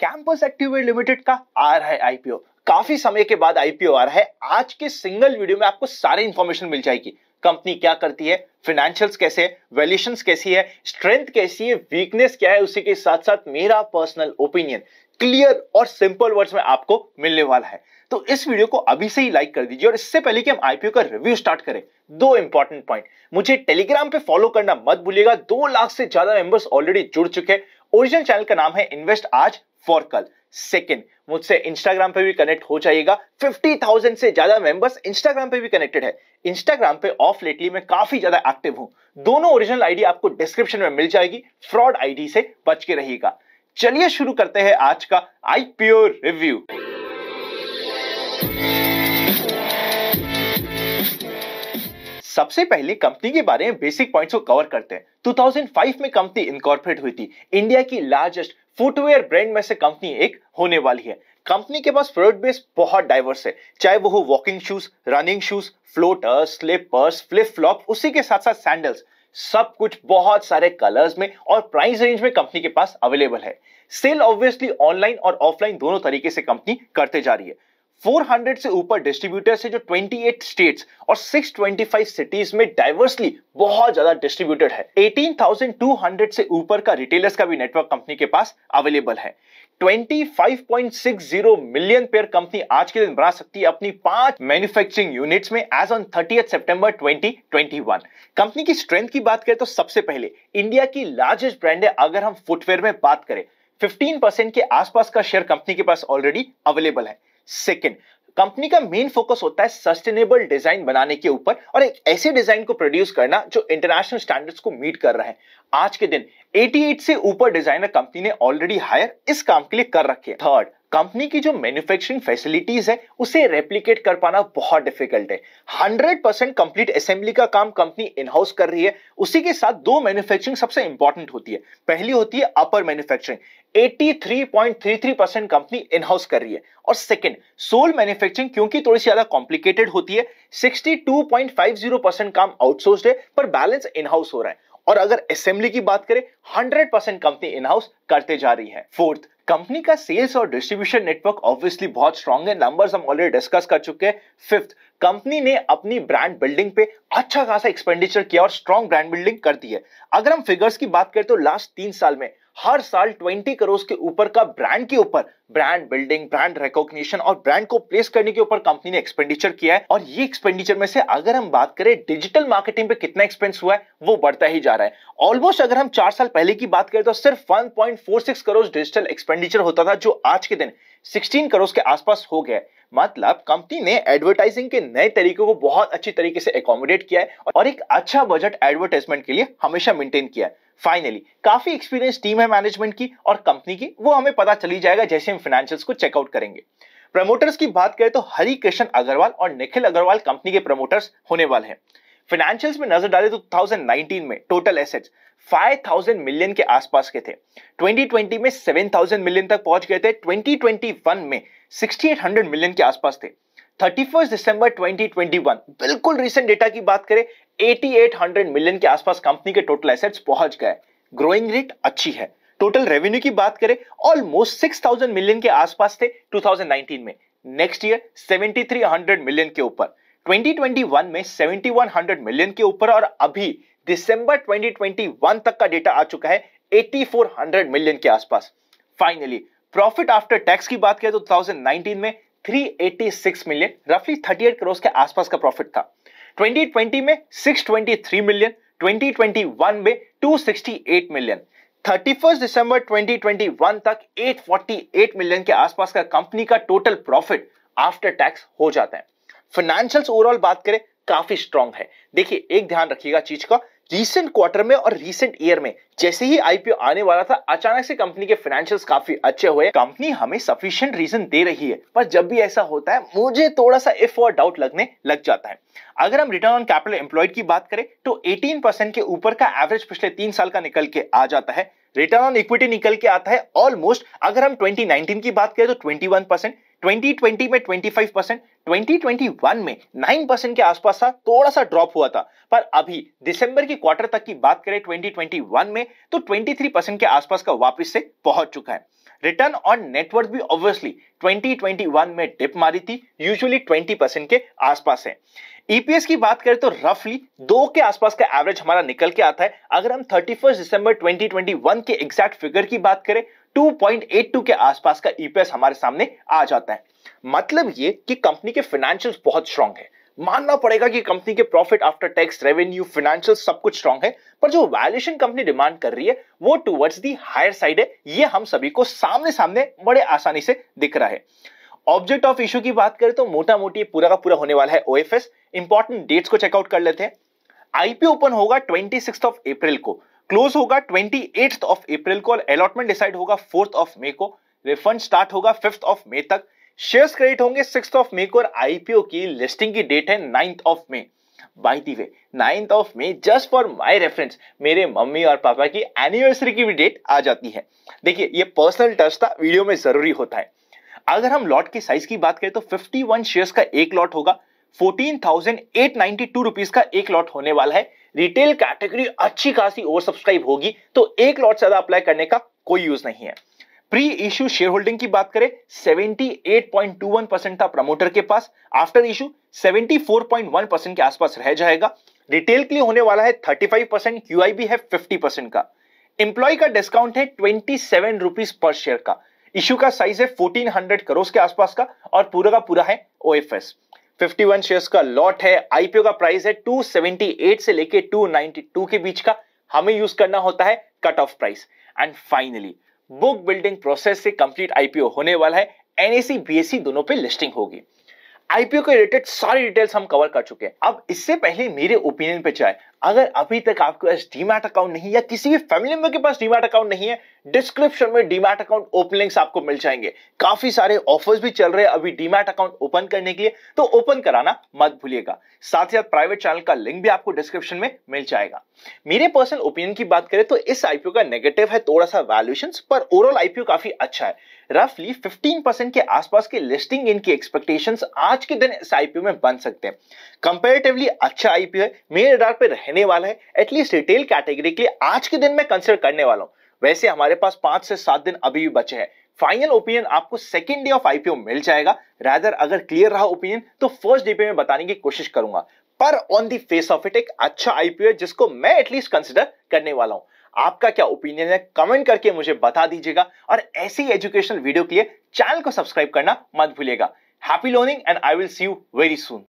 campus activate limited का आ रहा है आईपीओ काफी समय के बाद आईपीओ आ रहा है आज के सिंगल वीडियो में आपको सारे इंफॉर्मेशन मिल जाएगी कंपनी क्या करती है फाइनेंशियल्स कैसे वैल्यूशन कैसी है स्ट्रेंथ कैसी है वीकनेस क्या है उसी के साथ साथ मेरा पर्सनल ओपिनियन क्लियर और सिंपल वर्ड्स में आपको मिलने वाला है तो इस वीडियो को अभी से ही लाइक कर दीजिए और इससे पहले कि हम आईपीओ का रिव्यू स्टार्ट करें दो इंपॉर्टेंट पॉइंट मुझे टेलीग्राम पे फॉलो करना मत भूलिएगा दो लाख से ज्यादा मेंबर्स ऑलरेडी जुड़ चुके हैं ओरिजिनल चैनल का नाम है इन्वेस्ट आज फॉर कल सेकेंड मुझसे इंस्टाग्राम पे भी कनेक्ट हो फिफ्टी थाउजेंड से ज्यादा मेंबर्स इंस्टाग्राम पे भी कनेक्टेड है इंस्टाग्राम पे ऑफ लेटली मैं काफी ज्यादा एक्टिव हूं दोनों ओरिजिनल आईडी आपको डिस्क्रिप्शन में मिल जाएगी फ्रॉड आईडी से बच के रहिएगा चलिए शुरू करते हैं आज का आईपीओ रिव्यू सबसे पहले कंपनी के बारे में बेसिक पॉइंट्स को कवर करते हैं 2005 में कंपनी इनकॉर्पोरेट हुई थी इंडिया की लार्जेस्ट फुटवेयर ब्रांड में से कंपनी एक होने वाली है कंपनी के पास प्रोडक्ट बेस बहुत डाइवर्स है चाहे वो हो walking shoes running shoes floaters slippers flip flop उसी के साथ साथ सैंडल्स सब कुछ बहुत सारे कलर्स में और प्राइस रेंज में कंपनी के पास अवेलेबल है सेल ऑब्वियसली ऑनलाइन और ऑफलाइन दोनों तरीके से कंपनी करते जा रही है 400 से ऊपर डिस्ट्रीब्यूटर्स है जो 28 स्टेट्स और 625 सिटीज में डाइवर्सली बहुत ज्यादा डिस्ट्रीब्यूटेड है 18,200 से ऊपर का रिटेलर्स का भी नेटवर्क कंपनी के पास अवेलेबल है 25.60 मिलियन पेयर कंपनी आज के दिन बना सकती है अपनी पांच मैन्युफैक्चरिंग यूनिट्स में एज ऑन थर्टी सितंबर 2021 कंपनी की स्ट्रेंथ की बात करें तो सबसे पहले इंडिया की लार्जेस्ट ब्रांड है अगर हम फुटवेयर में बात करें 15% के आसपास का शेयर कंपनी के पास ऑलरेडी अवेलेबल है सेकेंड कंपनी का मेन फोकस होता है सस्टेनेबल डिजाइन बनाने के ऊपर और एक ऐसे डिजाइन को प्रोड्यूस करना जो इंटरनेशनल स्टैंडर्ड्स को मीट कर रहा है आज के दिन 88 से ऊपर डिजाइनर कंपनी ने ऑलरेडी हायर इस काम के लिए कर रखे है थर्ड कंपनी की जो मैन्युफैक्चरिंग फैसिलिटीज है उसे रेप्लीकेट कर पाना बहुत डिफिकल्ट है 100 परसेंट कंप्लीट असेंबली का काम कंपनी इनहाउस कर रही है उसी के साथ दो मैन्युफैक्चरिंग सबसे इंपॉर्टेंट होती है पहली होती है upper manufacturing 83.33 percent company in house कर रही है और सेकेंड सोल मैन्युफैक्चरिंग क्योंकि थोड़ी सी ज्यादा कॉम्प्लिकेटेड होती है 62.50 परसेंट काम आउटसोर्स है पर बैलेंस इनहाउस हो रहा है और अगर असेंबली की बात करें हंड्रेड परसेंट कंपनी इनहाउस करते जा रही है फोर्थ कंपनी का सेल्स और डिस्ट्रीब्यूशन नेटवर्क ऑब्वियसली बहुत स्ट्रॉन्ग है नंबर्स हम ऑलरेडी डिस्कस कर चुके हैं फिफ्थ कंपनी ने अपनी ब्रांड बिल्डिंग पे अच्छा खासा एक्सपेंडिचर किया और स्ट्रॉन्ग ब्रांड बिल्डिंग कर दी है अगर हम फिगर्स की बात करें तो लास्ट तीन साल में हर साल 20 करोड़ के ऊपर का ब्रांड के ऊपर ब्रांड बिल्डिंग ब्रांड रिकॉग्निशन और ब्रांड को प्लेस करने के ऊपर कंपनी ने एक्सपेंडिचर किया है और ये एक्सपेंडिचर में से अगर हम बात करें डिजिटल मार्केटिंग पे कितना एक्सपेंस हुआ है वो बढ़ता ही जा रहा है ऑलमोस्ट अगर हम चार साल पहले की बात करें तो सिर्फ वन करोड़ डिजिटल एक्सपेंडिचर होता था जो आज के दिन सिक्सटीन करोड़ के आसपास हो गया मतलब कंपनी ने एडवर्टाइजिंग के नए तरीकों को बहुत अच्छी तरीके से अकोमोडेट किया है और एक अच्छा बजट एडवर्टाइजमेंट के लिए हमेशा मेंटेन किया है फाइनली काफी एक्सपीरियंस टीम है मैनेजमेंट की और कंपनी की वो हमें पता चली जाएगा जैसे हम फाइनेंशियल्स को चेकआउट करेंगे प्रमोटर्स की बात करें तो हरि कृष्ण अग्रवाल और निखिल अग्रवाल कंपनी के प्रमोटर्स होने वाले हैं फाइनेंशियल्स में नजर डाले तो 2019 में टोटल एसेट्स 5000 मिलियन के आसपास के थे 2020 में 7000 मिलियन तक पहुंच गए थे 2021 में 6800 मिलियन के आसपास थे 31 दिसंबर 2021 बिल्कुल रीसेंट डेटा की बात करें 8800 मिलियन के आसपास कंपनी के टोटल एसेट्स पहुंच गए ग्रोइंग रेट अच्छी है टोटल रेवेन्यू की बात करें ऑलमोस्ट 6000 मिलियन के आसपास थे 2019 में नेक्स्ट ईयर 7300 मिलियन के ऊपर 2021 में 7100 मिलियन के ऊपर और अभी दिसंबर 2021 तक का डेटा आ चुका है 8400 मिलियन के आसपास फाइनली प्रॉफिट आफ्टर टैक्स की बात करें तो 2019 में 386 मिलियन रफली 38 करोड़ के आसपास का प्रॉफिट था 2020 में 623 मिलियन 2021 में 268 मिलियन 31 दिसंबर 2021 तक 848 मिलियन के आसपास का कंपनी का टोटल प्रॉफिट आफ्टर टैक्स हो जाता है फाइनेंशियल्स ओवरऑल बात करें काफी स्ट्रांग है देखिए एक ध्यान रखिएगा चीज का रीसेंट क्वार्टर में और रीसेंट ईयर में जैसे ही आईपीओ आने वाला था अचानक से कंपनी के फाइनेंशियल्स काफी अच्छे हुए कंपनी हमें सफिशियंट रीजन दे रही है पर जब भी ऐसा होता है मुझे थोड़ा सा इफ और डाउट लगने लग जाता है अगर हम रिटर्न ऑन कैपिटल एम्प्लॉयड की बात करें तो 18 परसेंट के ऊपर का एवरेज पिछले तीन साल का निकल के आ जाता है रिटर्न ऑन इक्विटी निकल के आता है ऑलमोस्ट अगर हम 2019 की बात करें तो 21 परसेंट 2020 में 25 परसेंट 2021 में 9 परसेंट के आसपास था थोड़ा सा ड्रॉप हुआ था पर अभी दिसंबर की क्वार्टर तक की बात करें 2021 में तो 23 परसेंट के आसपास का वापस से पहुंच चुका है रिटर्न ऑन नेटवर्क भी ऑब्वियसली 2021 में डिप मारी थी यूजुअली 20 परसेंट के आसपास है ईपीएस e की बात करें तो रफली दो के आसपास का एवरेज हमारा निकल के आता है अगर हम थर्टी दिसंबर 2021 के एग्जैक्ट फिगर की बात करें 2.82 के आसपास का ईपीएस e हमारे सामने आ जाता है मतलब ये कि कंपनी के फाइनेंशियल बहुत स्ट्रांग है मानना पड़ेगा कि कंपनी के profit after tax revenue financial सब कुछ स्ट्रांग है पर जो वैल्यूएशन कंपनी डिमांड कर रही है वो टूवर्ड्स दी हायर साइड है ये हम सभी को सामने सामने बड़े आसानी से दिख रहा है ऑब्जेक्ट ऑफ इश्यू की बात करें तो मोटा मोटी पूरा का पूरा होने वाला है ओएफएस इंपॉर्टेंट डेट्स को चेकआउट कर लेते हैं आईपीओ ओपन होगा ट्वेंटी ऑफ अप्रैल को क्लोज होगा ट्वेंटी ऑफ अप्रैल को और अलॉटमेंट डिसाइड होगा फोर्थ ऑफ मे को रिफंड स्टार्ट होगा फिफ्थ ऑफ मे तक शेयर्स क्रेडिट होंगे सिक्स ऑफ मे को और आईपीओ की लिस्टिंग की डेट है ninth of May by the way ninth of May just for my reference मेरे मम्मी और पापा की एनिवर्सरी की भी डेट आ जाती है देखिए ये पर्सनल टच था वीडियो में जरूरी होता है अगर हम लॉट की साइज की बात करें तो 51 शेयर्स का एक लॉट होगा 14,892 रुपीस का एक लॉट होने वाला है रिटेल कैटेगरी अच्छी खासी ओवर सब्सक्राइब होगी तो एक लॉट ज्यादा अप्लाई करने का कोई यूज नहीं है प्री इश्यू शेयर होल्डिंग की बात करें 78.21 परसेंट था प्रमोटर के पास आफ्टर इश्यू 74.1 परसेंट के आसपास रह जाएगा रिटेल के लिए होने वाला है 35 परसेंट क्यू भी है 50 परसेंट का एम्प्लॉय का डिस्काउंट है ट्वेंटी सेवन रुपीज पर शेयर का इश्यू का साइज है 1400 करोड़ के आसपास का और पूरा का पूरा है ओएफएस 51 शेयर्स का लॉट है आईपीओ का प्राइस है 278 से लेके 292 के बीच का हमें यूज करना होता है cut off price and finally book building process से कंप्लीट आईपीओ होने वाला है एनएसी बीएससी दोनों पे लिस्टिंग होगी आईपीओ के रिलेटेड सारी डिटेल्स हम कवर कर चुके हैं अब इससे पहले मेरे ओपिनियन पे चाहे अगर अभी तक आपके पास डीमैट अकाउंट नहीं या किसी भी फैमिली मेंबर के पास डीमैट अकाउंट नहीं है डिस्क्रिप्शन में डीमैट अकाउंट ओपन लिंक्स आपको मिल जाएंगे काफी सारे ऑफर्स भी चल रहे हैं अभी डीमैट अकाउंट ओपन करने के लिए तो ओपन कराना मत भूलिएगा साथ ही साथ प्राइवेट चैनल का लिंक भी आपको डिस्क्रिप्शन में मिल जाएगा मेरे पर्सनल ओपिनियन की बात करें तो इस आईपीओ का नेगेटिव है थोड़ा सा वैल्यूशन पर ओवरऑल आईपीओ काफी अच्छा है रफली 15% के आसपास के लिस्टिंग इनकी एक्सपेक्टेशंस आज के दिन इस आईपीओ में बन सकते हैं कंपेरेटिवली अच्छा आईपीओ है मेरे रडार पे रहने वाला है एटलीस्ट रिटेल कैटेगरी के लिए आज के दिन मैं कंसिडर करने वाला हूं वैसे हमारे पास पांच से सात दिन अभी भी बचे हैं फाइनल ओपिनियन आपको सेकेंड डे ऑफ आईपीओ मिल जाएगा रादर अगर क्लियर रहा ओपिनियन तो फर्स्ट डे पे मैं बताने की कोशिश करूंगा पर on the face of it एक अच्छा आईपीओ है जिसको मैं एटलीस्ट कंसिडर करने वाला हूं आपका क्या ओपिनियन है कमेंट करके मुझे बता दीजिएगा और ऐसी एजुकेशनल वीडियो के लिए चैनल को सब्सक्राइब करना मत भूलिएगा happy learning and I will see you very soon